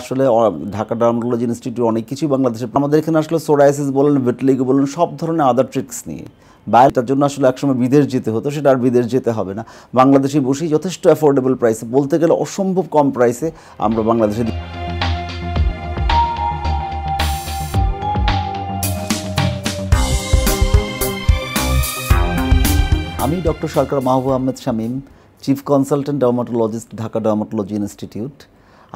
আসলে Dhaka dermatology institute অনেক কিছুই বাংলাদেশে আমাদের এখানে আসলে সোরাইসিস বলেন ভেটলিগো বলেন সব ধরনের আদার ট্রিক্স নিয়ে বাইরেটার জন্য আসলে একসময় বিদেশ যেতে হতো সেটা আর বিদেশ যেতে হবে না বাংলাদেশে বসেই যথেষ্ট অ্যাফোর্ডেবল প্রাইসে বলতে গেলে অসম্ভব কম প্রাইসে আমরা বাংলাদেশে আমি doctor Sarkar Mahbub Ahmed Shamim chief consultant dermatologist Dhaka dermatology institute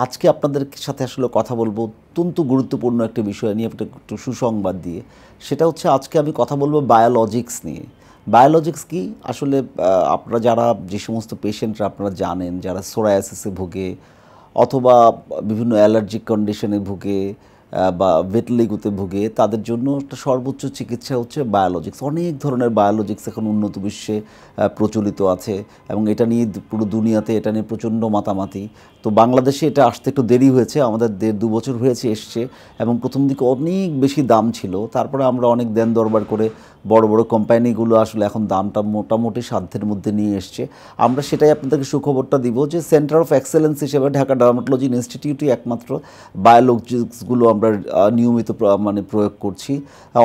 আজকে আপনাদের সাথে আসলে কথা বলবো অত্যন্ত গুরুত্বপূর্ণ একটা বিষয় নিয়ে একটা একটু সুসংবাদ দিয়ে সেটা হচ্ছে আজকে আমি কথা বলবো বায়োলজিক্স নিয়ে বায়োলজিক্স কি আসলে আপনারা যারা যে সমস্ত পেশেন্টরা আপনারা জানেন যারা সোরায়াসিসে ভুগে অথবা বিভিন্ন অ্যালার্জিক কন্ডিশনে ভুগে বা ভেটলিগুতে ভুগে তাদের জন্য একটা সর্বোচ্চ চিকিৎসা হচ্ছে বায়োলজিক্স অনেক ধরনের বায়োলজিক্স এখন উন্নত বিশ্বে প্রচলিত আছে এবং এটা নিয়ে পুরো দুনিয়াতে এটা নিয়ে প্রচণ্ড মাতামাতি তো বাংলাদেশে এটা আসতে একটু দেরি হয়েছে আমাদের দেড় দু বছর হয়েছে এসছে এবং প্রথম দিকে অনেক বেশি দাম ছিল তারপরে আমরা অনেক দেন দরবার করে বড় বড় কোম্পানিগুলো আসলে এখন দামটা মোটামুটি সাধ্যের মধ্যে নিয়ে এসছে আমরা সেটাই আপনাদেরকে সুখবরটা দিব যে সেন্টার অফ এক্সেলেন্স হিসেবে ঢাকা ডার্মাটোলজি ইনস্টিটিউটই একমাত্র বায়োলজিক্সগুলো আমরা নিয়মিত মানে প্রয়োগ করছি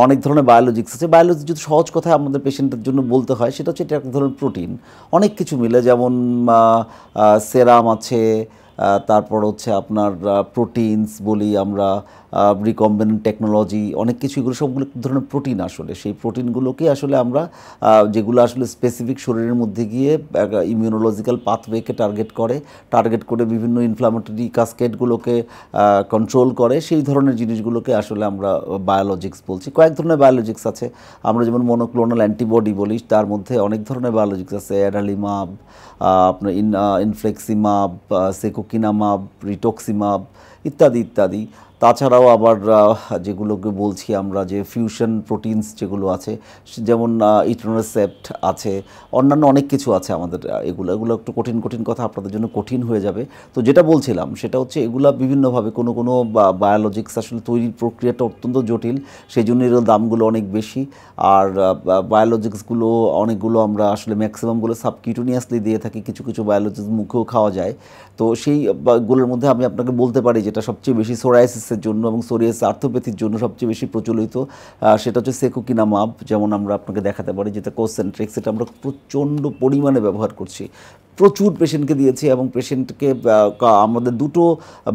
অনেক ধরনের বায়োলজিক্স আছে বায়োলজি যদি সহজ কথা আমাদের পেশেন্টের জন্য বলতে হয় সেটা হচ্ছে এটা এক ধরনের প্রোটিন অনেক কিছু মিলে যেমন সেরাম আছে তারপর হচ্ছে আপনার প্রোটিনস বলি আমরা রিকম্বেন টেকনোলজি অনেক কিছু এগুলো সবগুলো ধরনের প্রোটিন আসলে সেই প্রোটিনগুলোকে আসলে আমরা যেগুলো আসলে স্পেসিফিক শরীরের মধ্যে গিয়ে ইমিউনোলজিক্যাল পাথওয়েকে টার্গেট করে টার্গেট করে বিভিন্ন ইনফ্লামেটরি কাস্কেটগুলোকে কন্ট্রোল করে সেই ধরনের জিনিসগুলোকে আসলে আমরা বায়োলজিক্স বলছি কয়েক ধরনের বায়োলজিক্স আছে আমরা যেমন মনোক্লোনাল অ্যান্টিবডি বলি তার মধ্যে অনেক ধরনের বায়োলজিক্স আছে অ্যাডালিমাব আপনার ইন ইনফ্লেক্সিমাব সেকো ট্রোকিনামাব রিটক্সিমাব ইত্যাদি ইত্যাদি তাছাড়াও আবার যেগুলোকে বলছি আমরা যে ফিউশন প্রোটিনস যেগুলো আছে যেমন ইটনোসেপ্ট আছে অন্যান্য অনেক কিছু আছে আমাদের এগুলো এগুলো একটু কঠিন কঠিন কথা আপনাদের জন্য কঠিন হয়ে যাবে তো যেটা বলছিলাম সেটা হচ্ছে এগুলো বিভিন্নভাবে কোনো কোনো বায়োলজিক্স আসলে তৈরির প্রক্রিয়াটা অত্যন্ত জটিল সেই জন্য এর দামগুলো অনেক বেশি আর বায়োলজিক্সগুলো অনেকগুলো আমরা আসলে ম্যাক্সিমামগুলো সাবকিউটোনিয়াসলি দিয়ে থাকি কিছু কিছু বায়োলজিক্স মুখেও খাওয়া যায় তো সেইগুলোর মধ্যে আমি আপনাকে বলতে পারি যেটা সবচেয়ে বেশি সোরাইসিস অ্যাটাক্সের জন্য এবং সোরিয়াস আর্থোপ্যাথির জন্য সবচেয়ে বেশি প্রচলিত সেটা হচ্ছে সেকুকিনামাব যেমন আমরা আপনাকে দেখাতে পারি যেটা কোসেন্ট্রিক সেটা আমরা প্রচণ্ড পরিমাণে ব্যবহার করছি প্রচুর পেশেন্টকে দিয়েছি এবং পেশেন্টকে আমাদের দুটো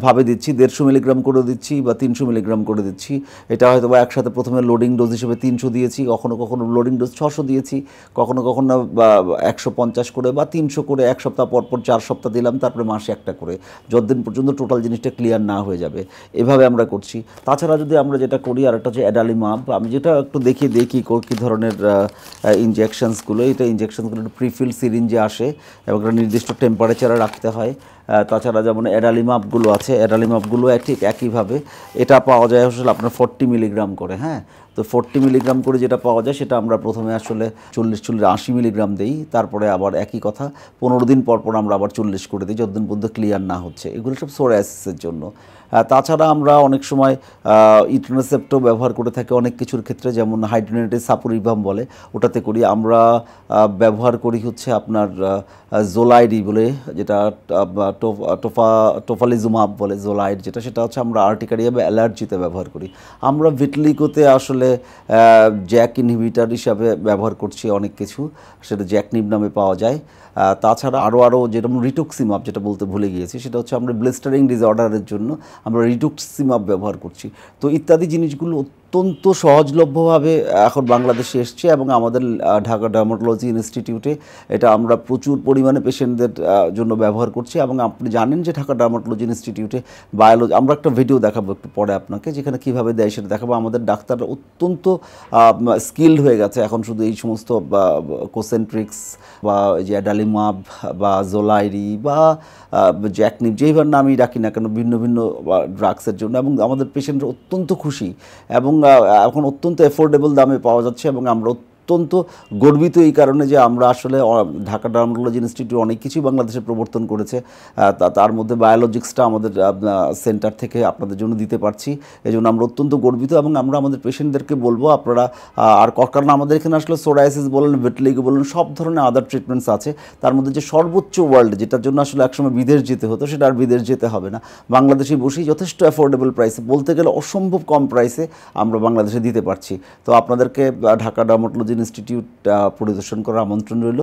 ভাবে দিচ্ছি দেড়শো মিলিগ্রাম করে দিচ্ছি বা তিনশো মিলিগ্রাম করে দিচ্ছি এটা হয়তো বা একসাথে প্রথমে লোডিং ডোজ হিসেবে তিনশো দিয়েছি কখনো কখনো লোডিং ডোজ ছশো দিয়েছি কখনো কখনো একশো পঞ্চাশ করে বা তিনশো করে এক সপ্তাহ পর পর চার সপ্তাহ দিলাম তারপরে মাসে একটা করে যতদিন পর্যন্ত টোটাল জিনিসটা ক্লিয়ার না হয়ে যাবে এভাবে আমরা করছি তাছাড়া যদি আমরা যেটা করি আর একটা হচ্ছে অ্যাডালিমাপ আমি যেটা একটু দেখিয়ে দেখি কী ধরনের ইঞ্জেকশানসগুলো এটা একটু প্রিফিল সিরিঞ্জে আসে এবং একটা নির্দিষ্ট টেম্পারেচারে রাখতে হয় তাছাড়া যেমন এডালি মাপগুলো আছে এডালি মাপগুলো ঠিক একইভাবে এটা পাওয়া যায় আসলে আপনার ফোরটি মিলিগ্রাম করে হ্যাঁ তো ফোরটি মিলিগ্রাম করে যেটা পাওয়া যায় সেটা আমরা প্রথমে আসলে চল্লিশ চল্লিশ আশি মিলিগ্রাম দিই তারপরে আবার একই কথা পনেরো দিন পর পর আমরা আবার চল্লিশ করে দিই যতদিন পর্যন্ত ক্লিয়ার না হচ্ছে এগুলো সব সোরাইসিসের জন্য তাছাড়া আমরা অনেক সময় ইট্রোনেসেপ্টও ব্যবহার করে থাকি অনেক কিছুর ক্ষেত্রে যেমন হাইড্রোনেটেড সাপুরিভাম বলে ওটাতে করি আমরা ব্যবহার করি হচ্ছে আপনার জোলাইডি বলে যেটা টোফা টোফালিজুমাব বলে জোলাইড যেটা সেটা হচ্ছে আমরা আর্টিকারিয়া বা অ্যালার্জিতে ব্যবহার করি আমরা ভিটলিকোতে আসলে আসলে জ্যাক ইনহিবিটার হিসাবে ব্যবহার করছি অনেক কিছু সেটা জ্যাক নিব নামে পাওয়া যায় তাছাড়া আরও আরও যেরকম রিটুক্সিমাপ যেটা বলতে ভুলে গিয়েছি সেটা হচ্ছে আমরা ব্লিস্টারিং ডিসঅর্ডারের জন্য আমরা রিটুক্সিমাপ ব্যবহার করছি তো ইত্যাদি জিনিসগুলো অত্যন্ত সহজলভ্যভাবে এখন বাংলাদেশে এসছে এবং আমাদের ঢাকা ডার্মাটোলজি ইনস্টিটিউটে এটা আমরা প্রচুর পরিমাণে পেশেন্টদের জন্য ব্যবহার করছি এবং আপনি জানেন যে ঢাকা ডার্মাটোলজি ইনস্টিটিউটে বায়োলজি আমরা একটা ভিডিও দেখাবো একটু পরে আপনাকে যেখানে কীভাবে দেয় সেটা দেখাবো আমাদের ডাক্তাররা অত্যন্ত স্কিল্ড হয়ে গেছে এখন শুধু এই সমস্ত কোসেন্ট্রিক্স বা যে ডালিমাব বা জোলাইরি বা জ্যাকনিপ যেইভাবে আমি ডাকি না কেন ভিন্ন ভিন্ন ড্রাগসের জন্য এবং আমাদের পেশেন্টরা অত্যন্ত খুশি এবং এবং এখন অত্যন্ত অ্যাফোর্ডেবল দামে পাওয়া যাচ্ছে এবং আমরা অত্যন্ত গর্বিত এই কারণে যে আমরা আসলে ঢাকা ডার্মোলজি ইনস্টিটিউট অনেক কিছুই বাংলাদেশে প্রবর্তন করেছে তার মধ্যে বায়োলজিক্সটা আমাদের সেন্টার থেকে আপনাদের জন্য দিতে পারছি এই জন্য আমরা অত্যন্ত গর্বিত এবং আমরা আমাদের পেশেন্টদেরকে বলবো আপনারা আর কারণ আমাদের এখানে আসলে সোরাইসিস বলেন ভেটলিগো বলেন সব ধরনের আদার ট্রিটমেন্টস আছে তার মধ্যে যে সর্বোচ্চ ওয়ার্ল্ড যেটার জন্য আসলে একসময় বিদেশ যেতে হতো সেটা আর বিদেশ যেতে হবে না বাংলাদেশে বসেই যথেষ্ট অ্যাফোর্ডেবল প্রাইসে বলতে গেলে অসম্ভব কম প্রাইসে আমরা বাংলাদেশে দিতে পারছি তো আপনাদেরকে ঢাকা ডার্মোটোলজি ইনস্টিটিউট পরিদর্শন করার আমন্ত্রণ রইল